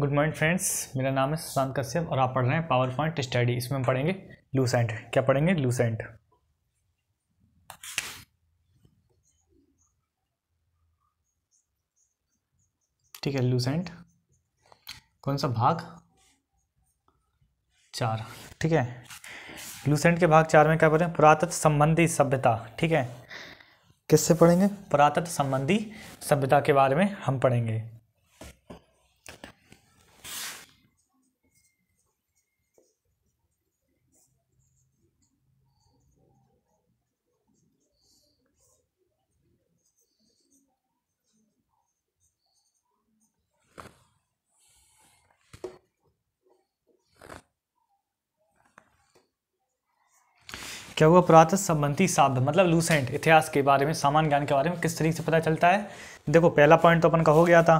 good morning friends मेरा नाम है सुशांत कश्यप और आप पढ़ रहे हैं पावर पॉइंट स्टडी इसमें हम पढ़ेंगे लूसेंट क्या पढ़ेंगे लूसेंट ठीक है लूसेंट कौन सा भाग चार ठीक है लूसेंट के भाग चार में क्या पढ़ें पुरातत्व संबंधी सभ्यता ठीक है किससे पढ़ेंगे पुरातत्व संबंधी सभ्यता के बारे में हम पढ़ेंगे क्या हुआ पुरातत्व संबंधी शब्द मतलब लूसेंट इतिहास के बारे में सामान्य ज्ञान के बारे में किस तरीके से पता चलता है देखो पहला पॉइंट तो अपन का हो गया था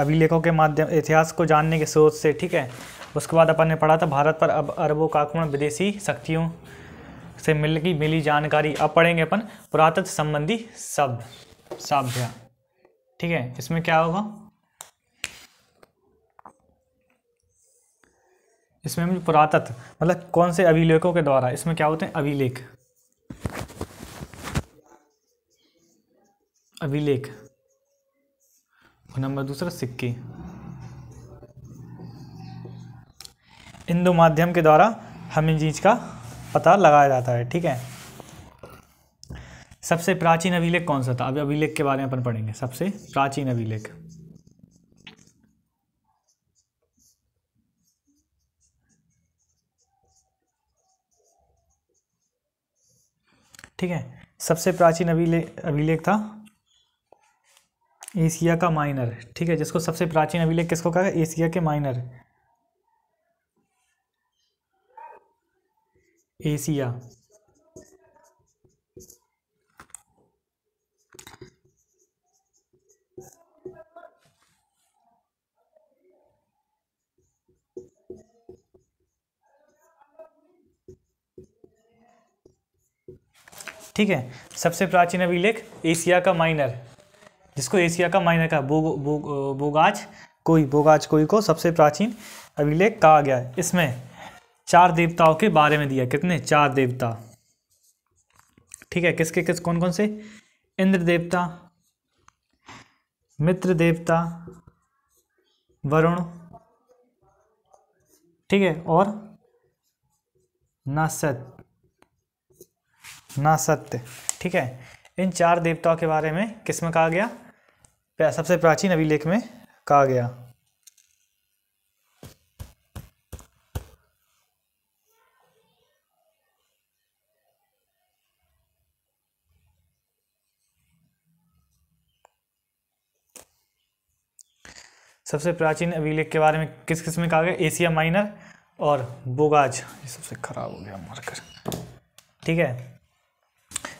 अभिलेखों के माध्यम इतिहास को जानने के स्रोत से ठीक है उसके बाद अपन ने पढ़ा था भारत पर अब अरबों का आक्रमण विदेशी शक्तियों से मिल की मिली जानकारी अब पढ़ेंगे अपन पुरातत्व संबंधी शब्द शब्द ठीक है इसमें क्या होगा इसमें मुझे पुरातत्व मतलब कौन से अभिलेखों के द्वारा इसमें क्या होते हैं अभिलेख अभिलेख नंबर दूसरा सिक्के इन दो माध्यम के द्वारा हमें चीज का पता लगाया जाता है ठीक है सबसे प्राचीन अभिलेख कौन सा था अभी अभिलेख के बारे में अपन पढ़ेंगे सबसे प्राचीन अभिलेख ठीक है सबसे प्राचीन अभिलेख अभिलेख था एशिया का माइनर ठीक है जिसको सबसे प्राचीन अभिलेख किसको कहा एशिया के माइनर एशिया ठीक है सबसे प्राचीन अभिलेख एशिया का माइनर जिसको एशिया का माइनर का बोग, बोगाज कोई बोगाज कोई को सबसे प्राचीन अभिलेख कहा गया है इसमें चार देवताओं के बारे में दिया कितने चार देवता ठीक है किसके किस कौन कौन से इंद्र देवता मित्र देवता वरुण ठीक है और नासत ना सत्य ठीक है इन चार देवताओं के बारे में किस में कहा गया सबसे प्राचीन अभिलेख में कहा गया सबसे प्राचीन अभिलेख के बारे में किस किस में कहा गया एशिया माइनर और बोगाज ये सबसे खराब हो गया मार्कर ठीक है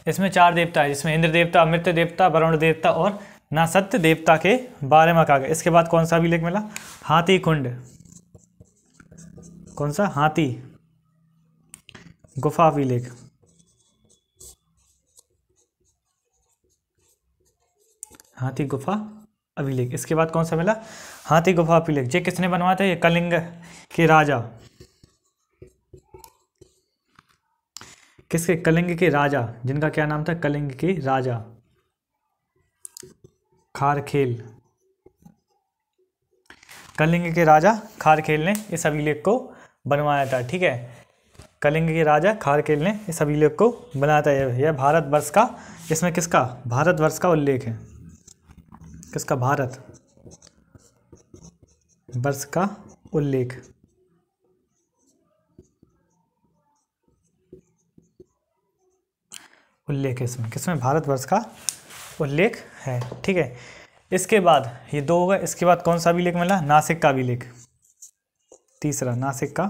इसमें चार देवता है जिसमें इंद्र देवता अमृत देवता वरुण देवता और नासत्य देवता के बारे में कहा गया इसके बाद कौन सा अभिलेख मिला हाथी कुंड कौन सा हाथी गुफा अभिलेख हाथी गुफा अभिलेख इसके बाद कौन सा मिला हाथी गुफा अभिलेख ये किसने बनवाया था ये कलिंग के राजा किसके कलिंग के राजा जिनका क्या नाम था कलिंग के राजा खारखेल कलिंग के राजा खारखेल ने इस अभिलेख को बनवाया था ठीक है कलिंग के राजा खारखेल ने इस अभिलेख को बनाया था यह भारतवर्ष का इसमें किसका भारतवर्ष का उल्लेख है किसका भारत वर्ष का उल्लेख उल्लेख है इसमें किसमें भारतवर्ष का उल्लेख है ठीक है इसके बाद ये दो होगा इसके बाद कौन सा अभिलेख मिला नासिक का अभिलेख तीसरा नासिक का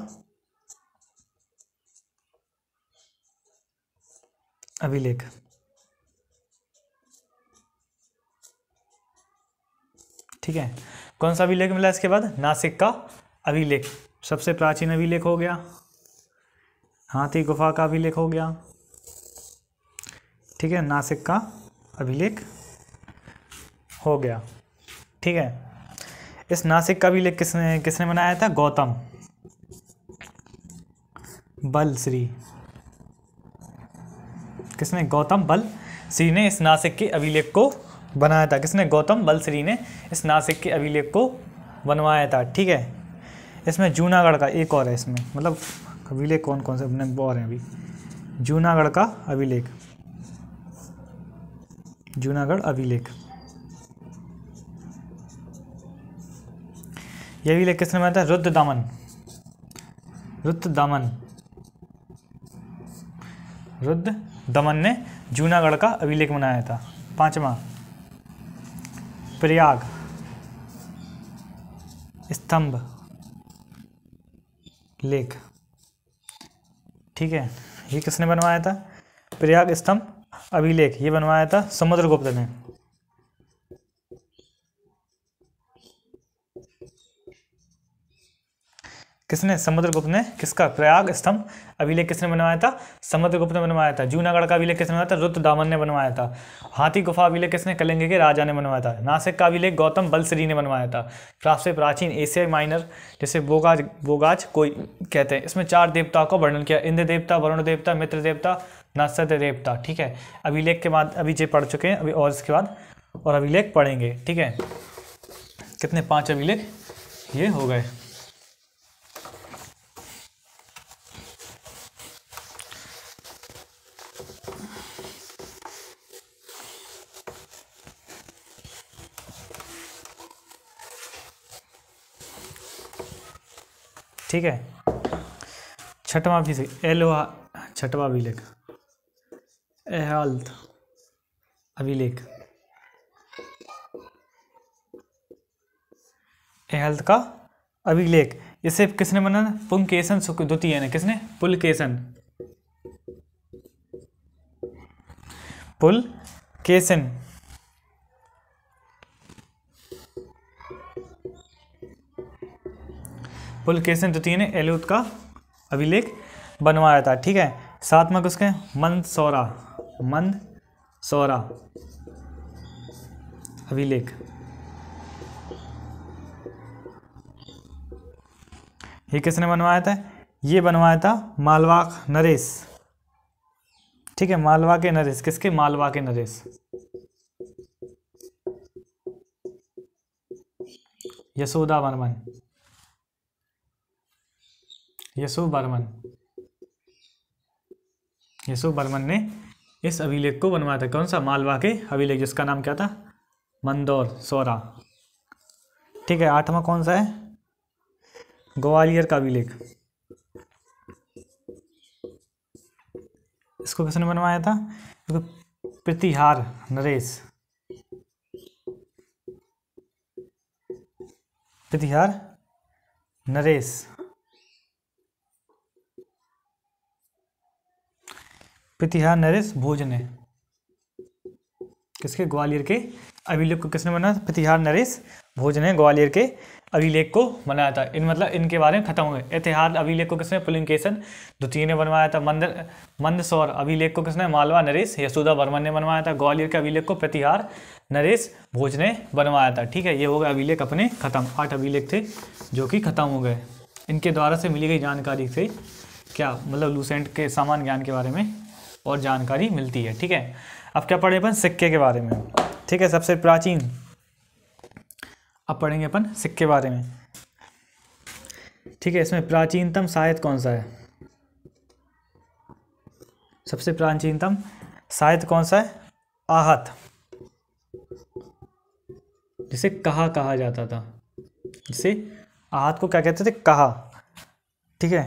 अभिलेख ठीक है कौन सा अभिलेख मिला इसके बाद नासिक का अभिलेख सबसे प्राचीन अभिलेख हो गया हाथी गुफा का अभिलेख हो गया ठीक है नासिक का अभिलेख हो गया ठीक है इस नासिक का अभिलेख किसने किसने बनाया था गौतम बल श्री किसने गौतम बल श्री ने इस नासिक के अभिलेख को बनाया था किसने गौतम बल श्री ने इस नासिक के अभिलेख को बनवाया था ठीक है इसमें जूनागढ़ का एक और है इसमें मतलब अभिलेख कौन कौन से अपने और हैं अभी जूनागढ़ का अभिलेख जूनागढ़ अभिलेख यह अभिलेख किसने बनाया था रुद्र दामन रुद्र दामन रुद्र दमन ने जूनागढ़ का अभिलेख बनाया था पांचवा प्रयाग स्तंभ लेख ठीक है ये किसने बनवाया था प्रयाग स्तंभ अभिलेख ये बनवाया था समुद्रगुप्त ने किसने समुद्रगुप्त ने किसका प्रयाग स्तंभ अभिलेख किसने बनवाया था समुद्रगुप्त ने बनवाया था जूनागढ़ का अभिलेख किसने बनवाया था रुद्र दामन ने बनवाया था हाथी गुफा अभिलेख किसने कलिंग के राजा ने बनवाया था नासिक का अभिलेख गौतम बलश्री ने बनवाया था सबसे प्राचीन एशियाई माइनर जैसे बोगाज बोगाज कोई कहते हैं इसमें चार देवताओं का वर्णन किया इंद्र देवता वरुण देवता मित्र देवता ना सत्य देवता ठीक है अभिलेख के बाद अभी जे पढ़ चुके हैं अभी और इसके बाद और अभिलेख पढ़ेंगे ठीक है कितने पांच अभिलेख ये हो गए ठीक है छठवा भी से एलोहा छठवा भी लेखा एहल्थ अभिलेख एहल्थ का अभिलेख इसे किसने बनाना पुलकेशन द्वितीय ने किसने पुलकेशन पुलकेशन पुलकेशन द्वितीय ने एलूत का अभिलेख बनवाया था ठीक है साथ में किसके मंदसौरा मंद सौरा अभिलेख ये किसने बनवाया था ये बनवाया था मालवा नरेश ठीक है मालवा के नरेश किसके मालवा के नरेश यशोदा बर्मन यशो वर्मन यशो वर्मन ने इस अभिलेख को बनवाया था कौन सा मालवा के अभिलेख जिसका नाम क्या था मंदौर सौरा ठीक है आठवां कौन सा है ग्वालियर का अभिलेख इसको किसने बनवाया था तो प्रतिहार नरेश प्रतिहार नरेश प्रतिहार नरेश भोज ने किसके ग्वालियर के अभिलेख को किसने बनाया प्रतिहार नरेश भोज ने ग्वालियर के अभिलेख को बनाया था इन मतलब इनके बारे में खत्म हुए इतिहाद अभिलेख को किसने पुलिंगकेशन द्वितीय ने बनवाया था मंद मंदसौर अभिलेख को किसने मालवा नरेश यशोदा वर्मन ने बनवाया था ग्वालियर के अभिलेख को प्रतिहार नरेश भोज ने बनवाया था ठीक है ये हो गए अभिलेख अपने खत्म आठ अभिलेख थे जो कि खत्म हो गए इनके द्वारा से मिली गई जानकारी से क्या मतलब लूसेंट के सामान्य ज्ञान के बारे में और जानकारी मिलती है ठीक है अब क्या पढ़े अपन सिक्के के बारे में ठीक है सबसे प्राचीन अब पढ़ेंगे अपन सिक्के बारे में ठीक है इसमें प्राचीनतम साहित्य कौन सा है सबसे प्राचीनतम साहित्य कौन सा है आहत जिसे कहा कहा जाता था जिसे आहत को क्या कहते थे कहा ठीक है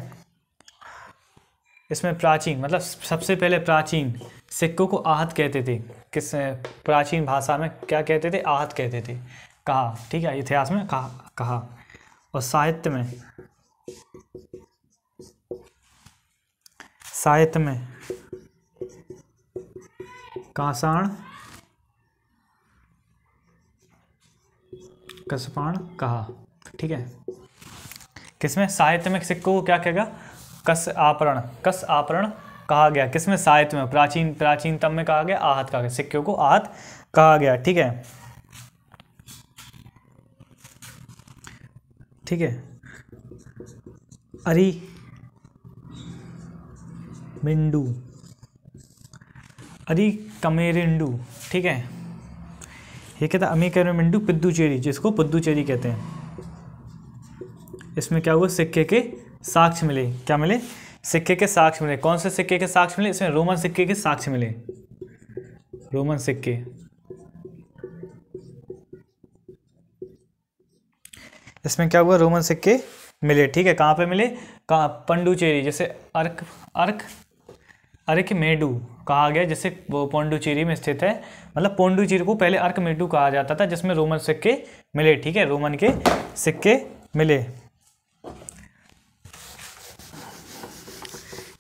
इसमें प्राचीन मतलब सबसे पहले प्राचीन सिक्कों को आहत कहते थे किस प्राचीन भाषा में क्या कहते थे आहत कहते थे कहा ठीक है इतिहास में कहा कहा और साहित्य में साहित्य में कासाण कसपाण कहा ठीक है किसमें साहित्य में सिक्कों को क्या कहेगा कस आपरण कस आपरण कहा गया किसमें साहित्य में प्राचीन प्राचीनतम में कहा गया आहत कहा गया सिक्के को आहत कहा गया ठीक है ठीक है अरी मिंडू अरी कमेरिंडू ठीक है ये कहता अमी मिंडू पुद्दुचेरी जिसको पुद्दुचेरी कहते हैं इसमें क्या हुआ सिक्के के साक्ष मिले क्या मिले सिक्के के साक्ष मिले कौन से सिक्के के साक्ष मिले इसमें रोमन सिक्के के साक्ष मिले रोमन सिक्के इसमें क्या हुआ रोमन सिक्के मिले ठीक है कहाँ पे मिले कहा पंडुचेरी जैसे अर्क अर्क अर्क मेडू कहा गया जैसे वो पोंडुचेरी में स्थित है मतलब पोंडुचेरी को पहले अर्क मेडू कहा जाता था जिसमें रोमन सिक्के मिले ठीक है रोमन के सिक्के मिले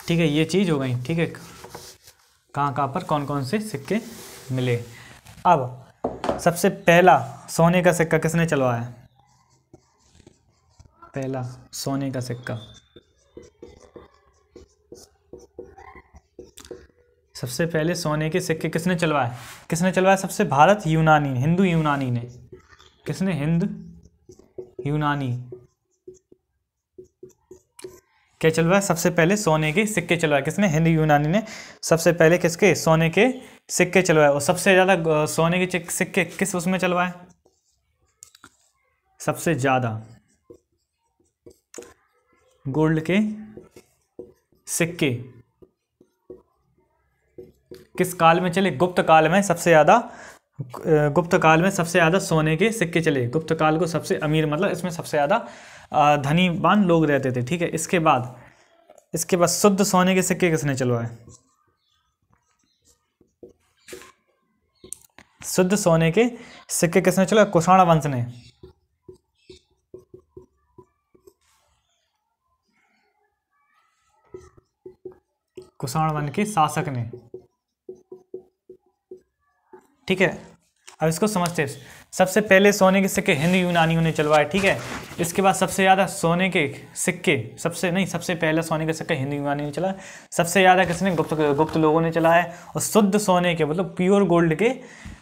ठीक है ये चीज़ हो गई ठीक है कहाँ कहाँ पर कौन कौन से सिक्के मिले अब सबसे पहला सोने का सिक्का किसने चलवाया पहला सोने का सिक्का सबसे पहले सोने के सिक्के किसने चलवाए किसने चलवाया सबसे भारत यूनानी हिंदू यूनानी ने किसने हिंद यूनानी क्या चलवाया सबसे पहले सोने के सिक्के चलवाए किसने हिंदी यूनानी ने सबसे पहले किसके सोने के सिक्के चलवाए और सबसे ज़्यादा सोने के सिक्के किस उसमें चलवाए सबसे ज़्यादा गोल्ड के सिक्के किस काल में चले गुप्त काल में सबसे ज़्यादा गुप्त काल में सबसे ज़्यादा सोने के सिक्के चले गुप्त काल को सबसे अमीर मतलब इसमें सबसे ज़्यादा धनीवान लोग रहते थे ठीक है इसके बाद इसके बाद शुद्ध सोने के सिक्के किसने चलवाए शुद्ध सोने के सिक्के किसने चलवाए कुषाण वंश ने कुषाण वंश के शासक ने ठीक है अब इसको समझते सबसे पहले सोने के सिक्के हिंदू यूनानियों ने चलवाए ठीक है इसके बाद सबसे ज़्यादा सोने के सिक्के सबसे नहीं सबसे पहले सोने के सिक्के हिंदू यूनानियों ने चलाए सबसे ज़्यादा किसने गुप्त गुप्त लोगों ने चलाया और शुद्ध सोने के मतलब प्योर गोल्ड के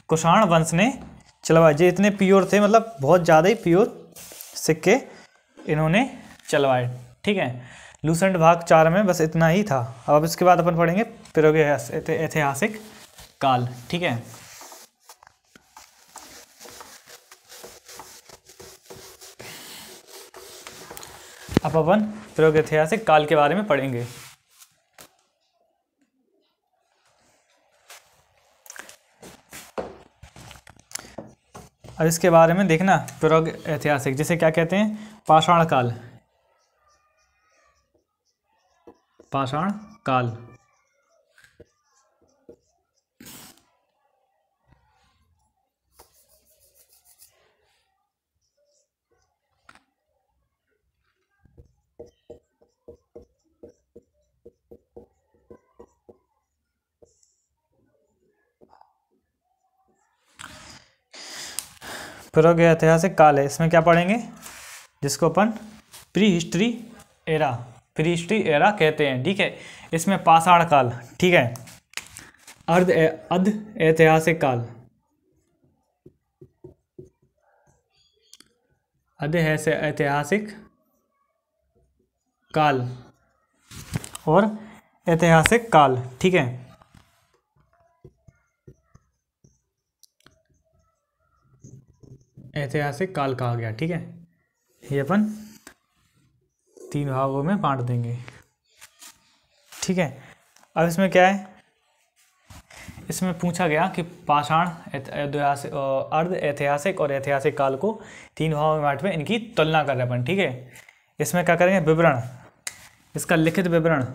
कुषाण वंश ने चलवाए जो इतने प्योर थे मतलब बहुत ज़्यादा ही प्योर सिक्के इन्होंने चलवाए ठीक है लूसेंट भाग चार में बस इतना ही था अब इसके बाद अपन पढ़ेंगे पिरोगे ऐतिहासिक काल ठीक है अब अपन प्रयोग ऐतिहासिक काल के बारे में पढ़ेंगे अब इसके बारे में देखना प्रयोग ऐतिहासिक जिसे क्या कहते हैं पाषाण काल पाषाण काल फिर ऐतिहासिक तो काल है इसमें क्या पढ़ेंगे जिसको अपन prehistory era prehistory era कहते हैं ठीक है इसमें पाषाण काल ठीक है अर्ध अध ऐतिहासिक काल अध ऐतिहासिक काल और ऐतिहासिक काल ठीक है ऐतिहासिक काल कहा गया ठीक है ये अपन तीन भागों में बांट देंगे ठीक है अब इसमें क्या है इसमें पूछा गया कि पाषाण अर्ध ऐतिहासिक और ऐतिहासिक काल को तीन भावों में बांट में इनकी तुलना कर रहे अपन ठीक है इसमें क्या करेंगे विवरण इसका लिखित विवरण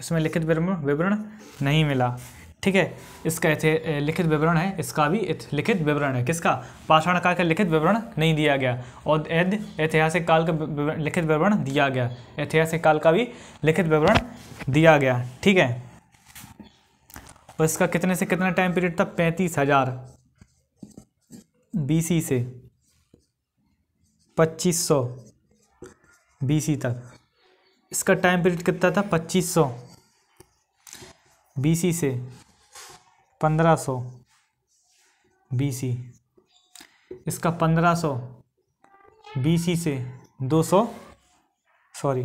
इसमें लिखित विवरण नहीं मिला ठीक है इसका इथे लिखित विवरण है इसका भी लिखित विवरण है किसका पाषाण काल का लिखित विवरण नहीं दिया गया और यदि ऐतिहासिक काल का लिखित विवरण दिया गया ऐतिहासिक काल का भी लिखित विवरण दिया गया ठीक है और इसका कितने से कितना टाइम पीरियड था पैंतीस हजार बीसी से पच्चीस सौ बीसी तक इसका टाइम पीरियड कितना था पच्चीस सौ बीसी से पंद्रह सौ बी सी इसका पंद्रह सौ बी सी से दो सौ सॉरी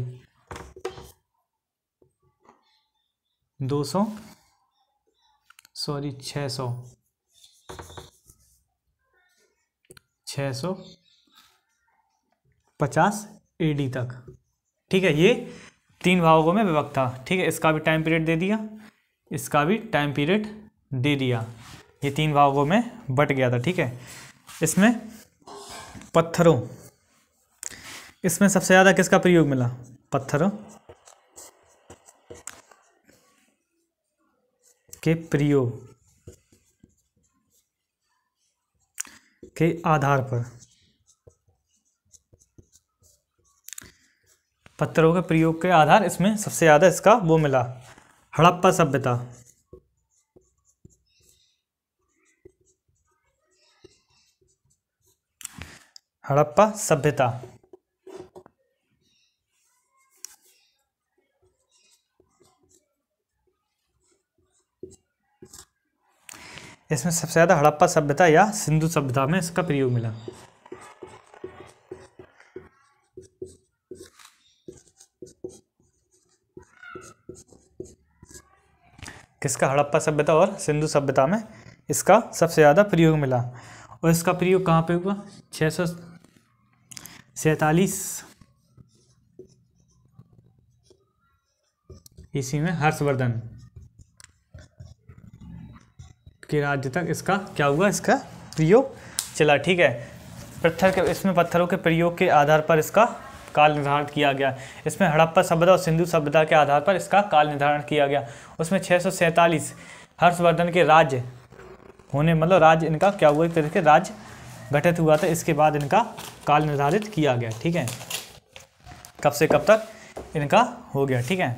दो सौ सॉरी छः सौ छः सौ पचास एडी तक ठीक है ये तीन भागों में विभक्त था ठीक है इसका भी टाइम पीरियड दे दिया इसका भी टाइम पीरियड दे दिया ये तीन भागों में बट गया था ठीक है इसमें पत्थरों इसमें सबसे ज़्यादा किसका प्रयोग मिला पत्थरों के प्रयोग के आधार पर पत्थरों के प्रयोग के आधार इसमें सबसे ज़्यादा इसका वो मिला हड़प्पा सभ्यता हड़प्पा सभ्यता इसमें सबसे ज़्यादा हड़प्पा सभ्यता या सिंधु सभ्यता में इसका प्रयोग मिला किसका हड़प्पा सभ्यता और सिंधु सभ्यता में इसका सबसे ज़्यादा प्रयोग मिला और इसका प्रयोग कहाँ पे हुआ छः सौ सैतालीस इसी में हर्षवर्धन के राज्य तक इसका क्या हुआ इसका प्रयोग चला ठीक है पत्थर के इसमें पत्थरों के प्रयोग के आधार पर इसका काल निर्धारण किया गया इसमें हड़प्पा सभ्यता और सिंधु सभ्यता के आधार पर इसका काल निर्धारण किया गया उसमें छः हर्षवर्धन के राज्य होने मतलब राज्य इनका क्या हुआ एक तरीके राज्य गठित हुआ था इसके बाद इनका काल निर्धारित किया गया ठीक है कब से कब तक इनका हो गया ठीक है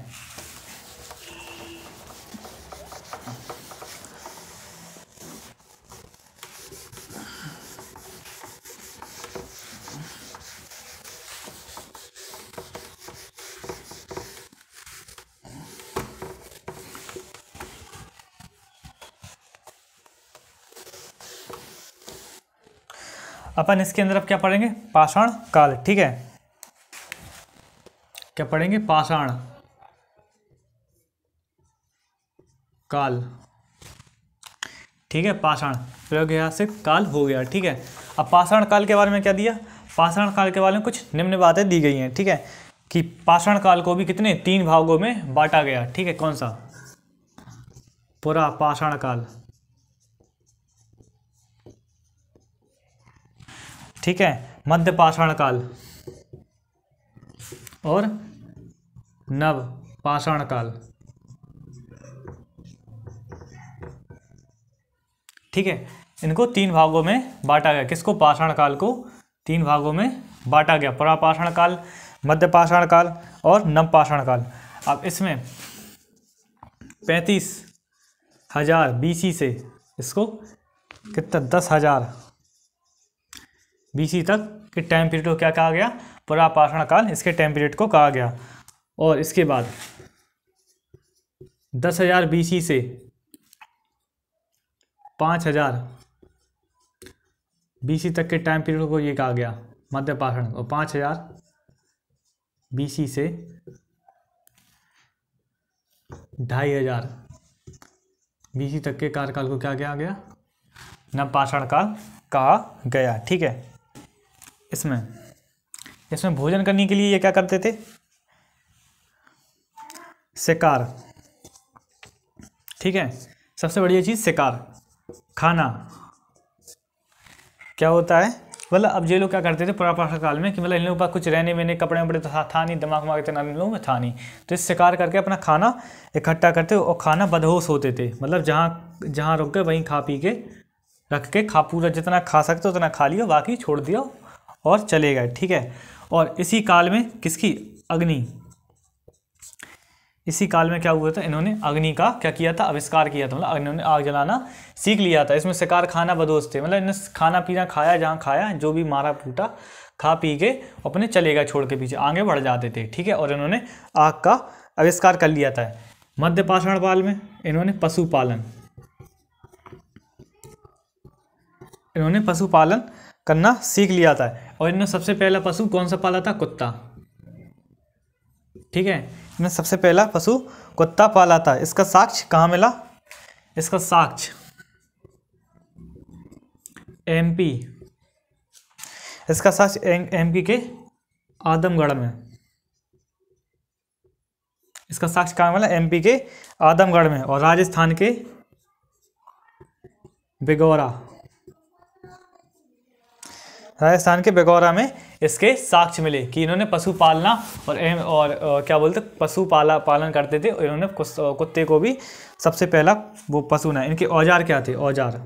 अपन इसके अंदर अब क्या पढ़ेंगे पाषाण काल ठीक है क्या पढ़ेंगे पाषाण काल ठीक है पाषाण प्रयोगयासिक काल हो गया ठीक है अब पाषाण काल के बारे में क्या दिया पाषाण काल के बारे में कुछ निम्न बातें दी गई हैं ठीक है कि पाषाण काल को भी कितने तीन भागों में बांटा गया ठीक है कौन सा पूरा पाषाण काल ठीक है मध्य पाषाण काल और नव पाषाण काल ठीक है इनको तीन भागों में बांटा गया किसको पाषाण काल को तीन भागों में बांटा गया परापाषाण काल मध्य पाषाण काल और नवपाषाण काल अब इसमें पैंतीस हजार बीसी से इसको कितना दस हजार बीसी तक के टाइम पीरियड को क्या कहा गया पुरापाषण काल इसके टाइम पीरियड को कहा गया और इसके बाद दस हजार बीसी से पाँच हजार बीसी तक के टाइम पीरियड को ये कहा गया मध्य पाषाण और पाँच हजार बीसी से ढाई हजार बीसी तक के कार्यकाल को क्या कहा गया नवपाषाण काल कहा गया ठीक है इसमें इसमें भोजन करने के लिए ये क्या करते थे शिकार ठीक है सबसे बढ़िया चीज़ शिकार खाना क्या होता है मतलब अब ये लोग क्या करते थे पुरापाषा काल में कि मतलब इन लोगों के पास कुछ रहने वहने कपड़े वपड़े तो था, था नहीं दिमाग वमाग इतना इन लोगों में था नहीं तो इस शिकार करके अपना खाना इकट्ठा करते और खाना बदहोश होते थे मतलब जहाँ जहाँ रुक गए वहीं खा पी के रख के खा पूरा जितना खा सकते उतना खा लिया बाकी छोड़ दिया और चले गए ठीक है और इसी काल में किसकी अग्नि इसी काल में क्या हुआ था इन्होंने अग्नि का क्या किया था आविष्कार किया था मतलब अग्नि ने आग जलाना सीख लिया था इसमें शिकार खाना बदोश थे मतलब इन्होंने खाना पीना खाया जहाँ खाया जो भी मारा फूटा खा पी के अपने चले गए छोड़ के पीछे आगे बढ़ जाते थे ठीक है और इन्होंने आग का आविष्कार कर लिया था मध्य पाषाण काल में इन्होंने पशुपालन इन्होंने पशुपालन करना सीख लिया था और इनमें सबसे पहला पशु कौन सा पाला था कुत्ता ठीक है इनमें सबसे पहला पशु कुत्ता पाला था इसका साक्ष्य कहाँ मिला इसका साक्ष्य एमपी इसका साक्ष एमपी के आदमगढ़ में इसका साक्ष कहाँ मिला एमपी के आदमगढ़ में और राजस्थान के बिगौरा राजस्थान के बेगौरा में इसके साक्ष्य मिले कि इन्होंने पशु पालना और और क्या बोलते पशु पाला पालन करते थे और इन्होंने कुत्ते को भी सबसे पहला वो पशु ना इनके औजार क्या थे औजार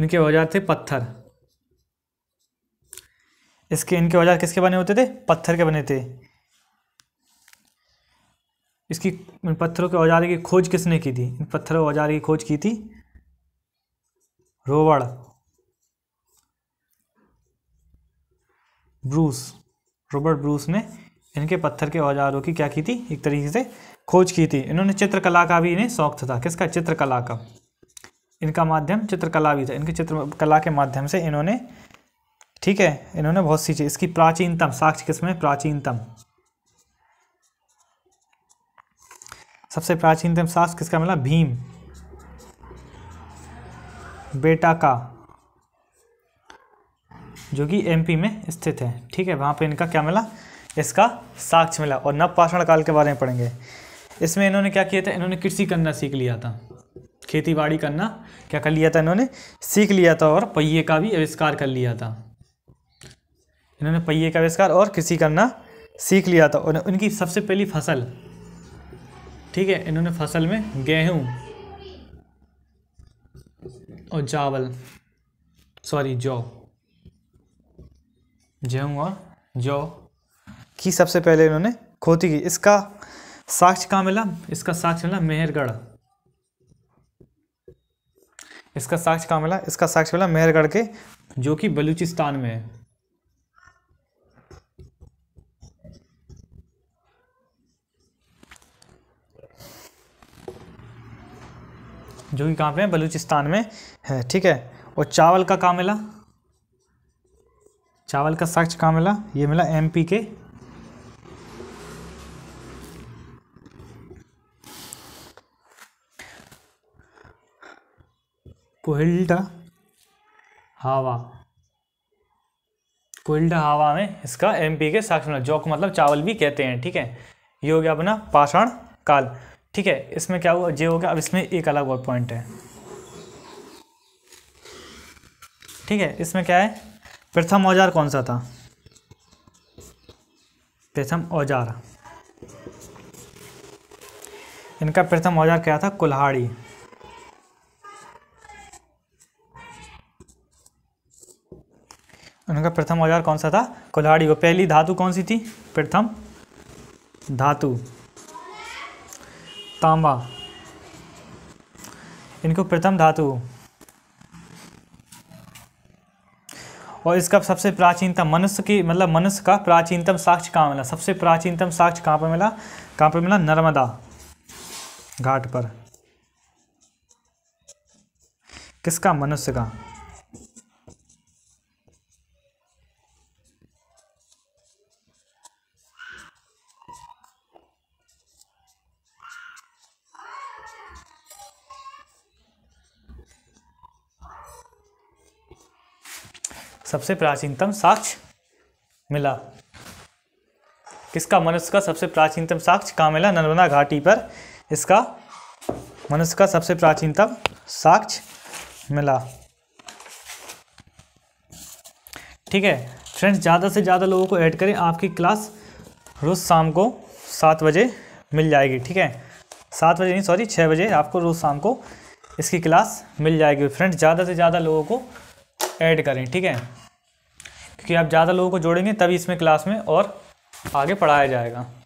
इनके औजार थे पत्थर इसके इनके औजार किसके बने होते थे पत्थर के बने थे इसकी इन पत्थरों के औजार की खोज किसने की थी इन पत्थरों औजार की खोज की थी रोवड़ ब्रूस रॉबर्ट ब्रूस ने इनके पत्थर के औजारों की क्या की थी एक तरीके से खोज की थी इन्होंने चित्रकला का भी इन्हें शौक था किसका चित्रकला का इनका माध्यम चित्रकला भी था इनके चित्रकला के माध्यम से इन्होंने ठीक है इन्होंने बहुत सी चीज़ इसकी प्राचीनतम साक्ष्य किस्में प्राचीनतम सबसे प्राचीनतम साक्ष्य किसका मिला भीम बेटा का जो कि एमपी में स्थित है ठीक है वहाँ पर इनका क्या मिला इसका साक्ष्य मिला और नवपाषाण काल के बारे में पढ़ेंगे इसमें इन्होंने क्या किया था इन्होंने कृषि करना सीख लिया था खेती बाड़ी करना क्या कर लिया था इन्होंने सीख लिया था और पहिए का भी आविष्कार कर लिया था इन्होंने पहिए का आविष्कार और कृषि करना सीख लिया था और उनकी सबसे पहली फसल ठीक है इन्होंने फसल में गेहूँ और चावल सॉरी जौ जंग और जो की सबसे पहले इन्होंने खोती की इसका साक्ष्य कहाँ मिला इसका साक्ष्य मिला मेहरगढ़ इसका साक्ष्य कहाँ मिला इसका साक्ष्य मिला मेहरगढ़ के जो कि बलूचिस्तान में है जो कि कहाँ पे है बलूचिस्तान में है ठीक है और चावल का कहाँ मिला चावल का साक्ष्य कहाँ मिला ये मिला एम पी के कोहिल्डा हावा कोहिल्डा हावा में इसका एम पी के साक्ष्य मिला जो मतलब चावल भी कहते हैं ठीक है ये हो गया अपना पाषाण काल ठीक है इसमें क्या हुआ जे हो गया अब इसमें एक अलग और पॉइंट है ठीक है इसमें क्या है प्रथम औजार कौन सा था प्रथम औजार इनका प्रथम औजार क्या था कुल्हाड़ी उनका प्रथम औजार कौन सा था कुल्हाड़ी वो पहली धातु कौन सी थी प्रथम धातु तांबा इनको प्रथम धातु और इसका सबसे प्राचीनतम मनुष्य की मतलब मनुष्य का प्राचीनतम साक्ष्य कहाँ मिला सबसे प्राचीनतम साक्ष्य कहाँ पर मिला कहाँ पर मिला नर्मदा घाट पर किसका मनुष्य का सबसे प्राचीनतम साक्ष्य मिला किसका मनुष्य का सबसे प्राचीनतम साक्ष्य कहाँ मिला नर्मदा घाटी पर इसका मनुष्य का सबसे प्राचीनतम साक्ष्य मिला ठीक है फ्रेंड्स ज़्यादा से ज़्यादा लोगों को ऐड करें आपकी क्लास रोज़ शाम को सात बजे मिल जाएगी ठीक है सात बजे नहीं सॉरी छः बजे आपको रोज़ शाम को इसकी क्लास मिल जाएगी फ्रेंड्स ज़्यादा से ज़्यादा लोगों को ऐड करें ठीक है क्योंकि आप ज़्यादा लोगों को जोड़ेंगे तभी इसमें क्लास में और आगे पढ़ाया जाएगा